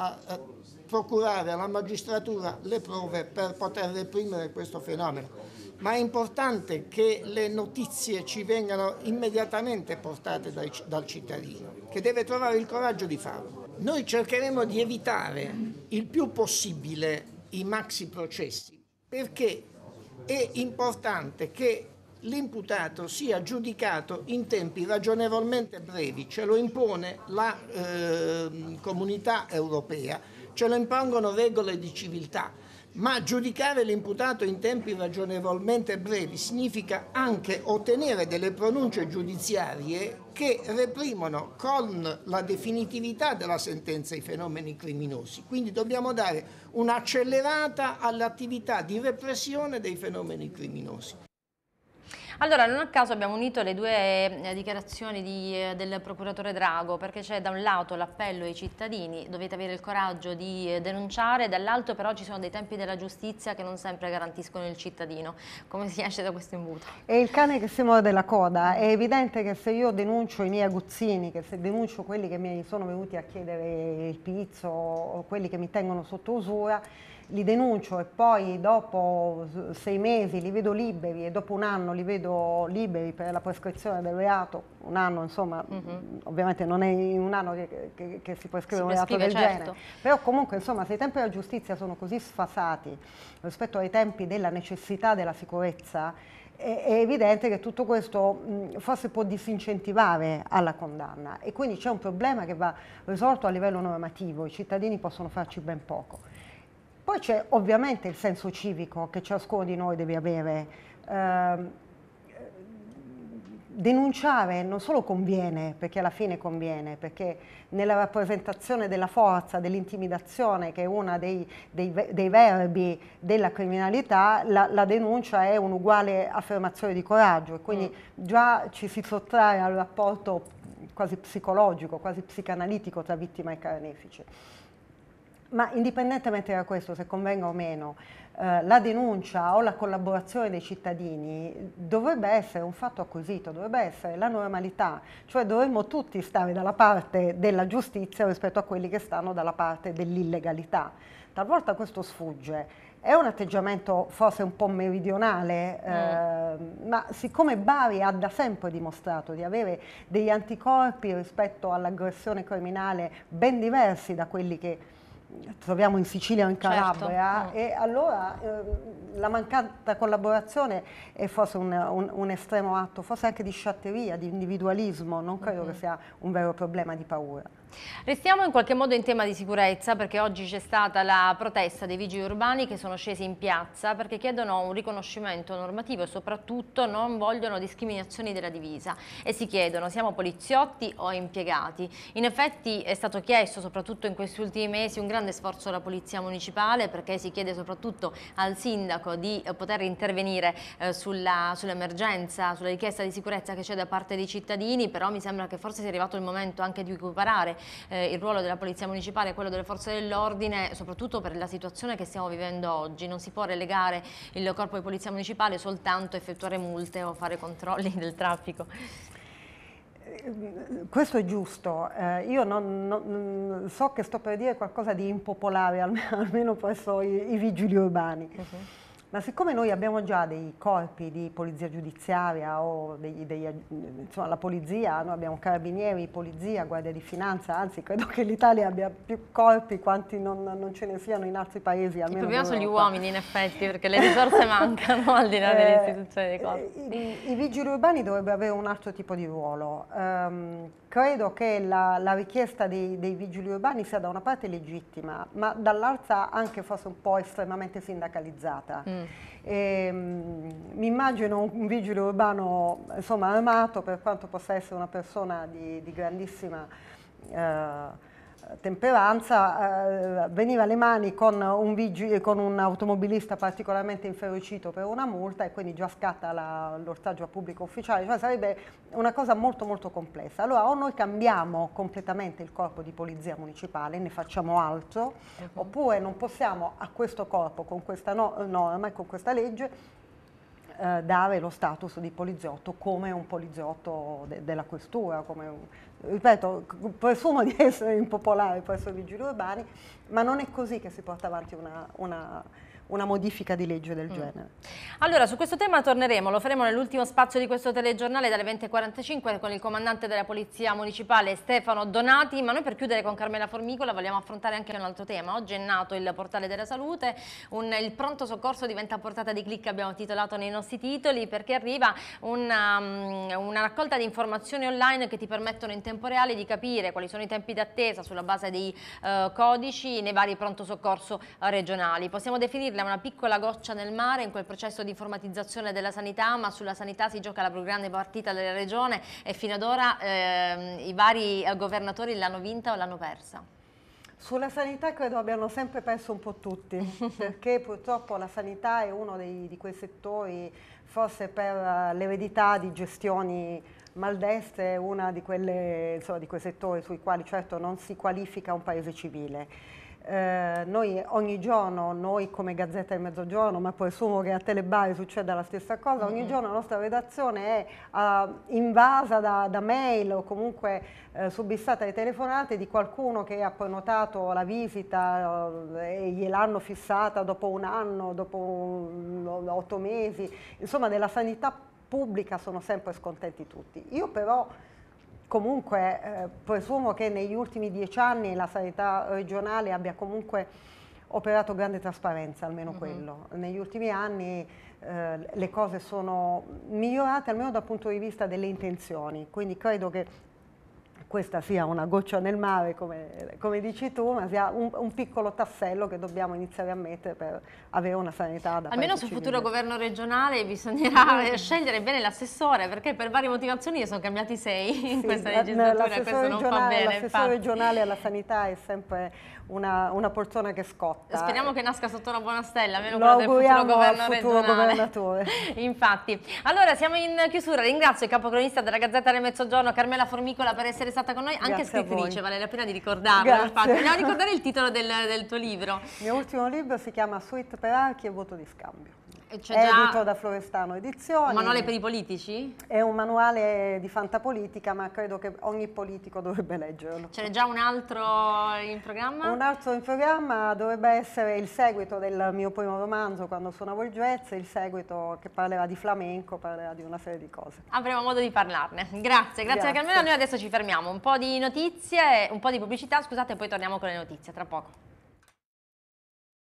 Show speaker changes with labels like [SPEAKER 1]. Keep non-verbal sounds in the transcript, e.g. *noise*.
[SPEAKER 1] a, procurare alla magistratura le prove per poter reprimere questo fenomeno. Ma è importante che le notizie ci vengano immediatamente portate dai, dal cittadino, che deve trovare il coraggio di farlo. Noi cercheremo di evitare il più possibile i maxi processi, perché è importante che l'imputato sia giudicato in tempi ragionevolmente brevi, ce lo impone la eh, comunità europea, ce lo impongono regole di civiltà, ma giudicare l'imputato in tempi ragionevolmente brevi significa anche ottenere delle pronunce giudiziarie che reprimono con la definitività della sentenza i fenomeni criminosi. Quindi dobbiamo dare un'accelerata all'attività di repressione dei fenomeni criminosi. Allora, non a caso abbiamo unito le due eh, dichiarazioni di, eh, del procuratore Drago, perché c'è da un lato l'appello ai cittadini, dovete avere il coraggio di eh, denunciare, dall'altro però ci sono dei tempi della giustizia che non sempre garantiscono il cittadino. Come si esce da questo imbuto?
[SPEAKER 2] È il cane che si muove della coda, è evidente che se io denuncio i miei aguzzini, che se denuncio quelli che mi sono venuti a chiedere il pizzo o quelli che mi tengono sotto usura, li denuncio e poi dopo sei mesi li vedo liberi e dopo un anno li vedo credo liberi per la prescrizione del reato, un anno insomma, mm -hmm. ovviamente non è in un anno che, che, che si prescrive si un reato del certo. genere, però comunque insomma se i tempi della giustizia sono così sfasati rispetto ai tempi della necessità della sicurezza, è evidente che tutto questo forse può disincentivare alla condanna e quindi c'è un problema che va risolto a livello normativo, i cittadini possono farci ben poco. Poi c'è ovviamente il senso civico che ciascuno di noi deve avere. Eh, denunciare non solo conviene, perché alla fine conviene, perché nella rappresentazione della forza, dell'intimidazione, che è uno dei, dei, dei verbi della criminalità, la, la, denuncia è un'uguale affermazione di coraggio e quindi mm. già ci si sottrae al rapporto quasi psicologico, quasi psicanalitico tra vittima e carnefice. Ma indipendentemente da questo, se convenga o meno, eh, la denuncia o la collaborazione dei cittadini dovrebbe essere un fatto acquisito, dovrebbe essere la normalità, cioè dovremmo tutti stare dalla parte della giustizia rispetto a quelli che stanno dalla parte dell'illegalità. Talvolta questo sfugge. È un atteggiamento forse un po' meridionale, eh, mm. Ehm, ma siccome Bari ha da sempre dimostrato di avere degli anticorpi rispetto all'aggressione criminale ben diversi da quelli che troviamo in Sicilia o in certo. Calabria certo. e allora eh, la mancata collaborazione è forse un, un, un, estremo atto, forse anche di sciatteria, di individualismo, non credo mm -hmm. che sia un vero problema di paura.
[SPEAKER 1] Restiamo in qualche modo in tema di sicurezza perché oggi c'è stata la protesta dei vigili urbani che sono scesi in piazza perché chiedono un riconoscimento normativo e soprattutto non vogliono discriminazioni della divisa e si chiedono siamo poliziotti o impiegati. In effetti è stato chiesto soprattutto in questi ultimi mesi un grande sforzo alla polizia municipale perché si chiede soprattutto al sindaco di eh, poter intervenire eh, sull'emergenza, sulla richiesta di sicurezza che c'è da parte dei cittadini però mi sembra che forse sia arrivato il momento anche di recuperare eh, il ruolo della Polizia Municipale e quello delle Forze dell'Ordine, soprattutto per la situazione che stiamo vivendo oggi. Non si può relegare il Corpo di Polizia Municipale soltanto a effettuare multe o fare controlli del traffico.
[SPEAKER 2] Eh, questo è giusto, eh, io non, non, so che sto per dire qualcosa di impopolare, *laughs* almeno presso i, i vigili urbani. Uh mhm. -huh. Ma siccome noi abbiamo già dei corpi di polizia giudiziaria o degli, degli, insomma, la polizia, noi abbiamo carabinieri, polizia, guardia di finanza, anzi credo che l'Italia abbia più corpi quanti non, non, ce ne siano in altri paesi. Il problema sono gli uomini in
[SPEAKER 1] effetti perché le risorse *laughs* mancano
[SPEAKER 2] al di là delle eh, istituzioni. dei eh, I, I, vigili urbani dovrebbero avere un altro tipo di ruolo. Um, credo che la, la richiesta dei, dei vigili urbani sia da una parte legittima ma dall'altra anche forse un po' estremamente sindacalizzata. Mm. E, ehm, mi immagino un vigile urbano insomma, armato per quanto possa essere una persona di, di grandissima... Uh, temperanza eh, veniva alle mani con un, vigile, con un, automobilista particolarmente inferocito per una multa e quindi già scatta l'ortaggio a pubblico ufficiale, cioè sarebbe una cosa molto molto complessa. Allora o noi cambiamo completamente il corpo di polizia municipale, ne facciamo altro, uh -huh. oppure non possiamo a questo corpo, con questa no norma e con questa legge, eh, dare lo status di poliziotto come un poliziotto de della questura, come un, ripeto, presumo di *laughs* essere impopolare presso i vigili urbani, ma non è così che si porta avanti una, una una modifica di legge del mm. genere.
[SPEAKER 1] Allora, su questo tema torneremo, lo faremo nell'ultimo spazio di questo telegiornale dalle 20.45 con il comandante della Polizia Municipale Stefano Donati, ma noi per chiudere con Carmela Formicola vogliamo affrontare anche un altro tema. Oggi è nato il portale della salute, un, il pronto soccorso diventa a portata di clic, abbiamo titolato nei nostri titoli, perché arriva una, um, una raccolta di informazioni online che ti permettono in tempo reale di capire quali sono i tempi d'attesa sulla base dei eh, codici nei vari pronto soccorso eh, regionali. Possiamo definirli L'Aquila è una piccola goccia nel mare in quel processo di informatizzazione della sanità, ma sulla sanità si gioca la più grande partita della regione e fino ad ora eh, i vari eh, governatori l'hanno vinta o l'hanno persa.
[SPEAKER 2] Sulla sanità credo abbiano sempre perso un po' tutti, *laughs* perché purtroppo la sanità è uno dei, di quei settori, forse per l'eredità di gestioni maldestre, è uno di, quelle, insomma, di quei settori sui quali certo non si qualifica un paese civile. Eh, noi ogni giorno, noi come Gazzetta del Mezzogiorno, ma presumo che a Telebari succeda la stessa cosa, ogni giorno la nostra redazione è eh, invasa da, da, mail o comunque eh, subissata di telefonate di qualcuno che ha prenotato la visita eh, e gliel'hanno fissata dopo un anno, dopo un, otto mesi, insomma della sanità pubblica sono sempre scontenti tutti. Io però comunque eh, presumo che negli ultimi dieci anni la sanità regionale abbia comunque operato grande trasparenza, almeno uh mhm. -huh. quello. Negli ultimi anni eh, le cose sono migliorate almeno dal punto di vista delle intenzioni, quindi credo che questa sia una goccia nel mare, come, come dici tu, ma sia un, un, piccolo tassello che dobbiamo iniziare a mettere per avere una sanità da Almeno sul futuro governo
[SPEAKER 1] regionale bisognerà mm. *laughs* scegliere bene l'assessore, perché per varie motivazioni sono cambiati sei in sì, questa legislatura questo non fa bene. L'assessore regionale alla
[SPEAKER 2] sanità è sempre una, una, persona che scotta. Speriamo
[SPEAKER 1] che nasca sotto una buona stella, almeno quello del futuro governo futuro governatore. *laughs* Infatti. Allora, siamo in chiusura. Ringrazio il capocronista della Gazzetta del Mezzogiorno, Carmela Formicola, per essere stato stata con noi, Grazie anche scrittrice, vale la pena di ricordarlo. Vogliamo *laughs* ricordare il titolo del, del tuo libro?
[SPEAKER 2] Il mio ultimo libro si chiama Sweet per archi e voto di scambio edito da Florestano Edizioni. Un manuale per i politici? È un manuale di fantapolitica, ma credo che ogni politico dovrebbe leggerlo. Ce n'è
[SPEAKER 1] già un altro in programma? Un
[SPEAKER 2] altro in programma dovrebbe essere il seguito del mio primo romanzo, Quando suonavo il jazz, il seguito che parlerà di flamenco, parlerà di una serie di cose.
[SPEAKER 1] Avremo modo di parlarne. Grazie, grazie, grazie. Carmela. Noi adesso ci fermiamo. Un po' di notizie, un po' di pubblicità, scusate, e poi torniamo con le notizie, tra poco.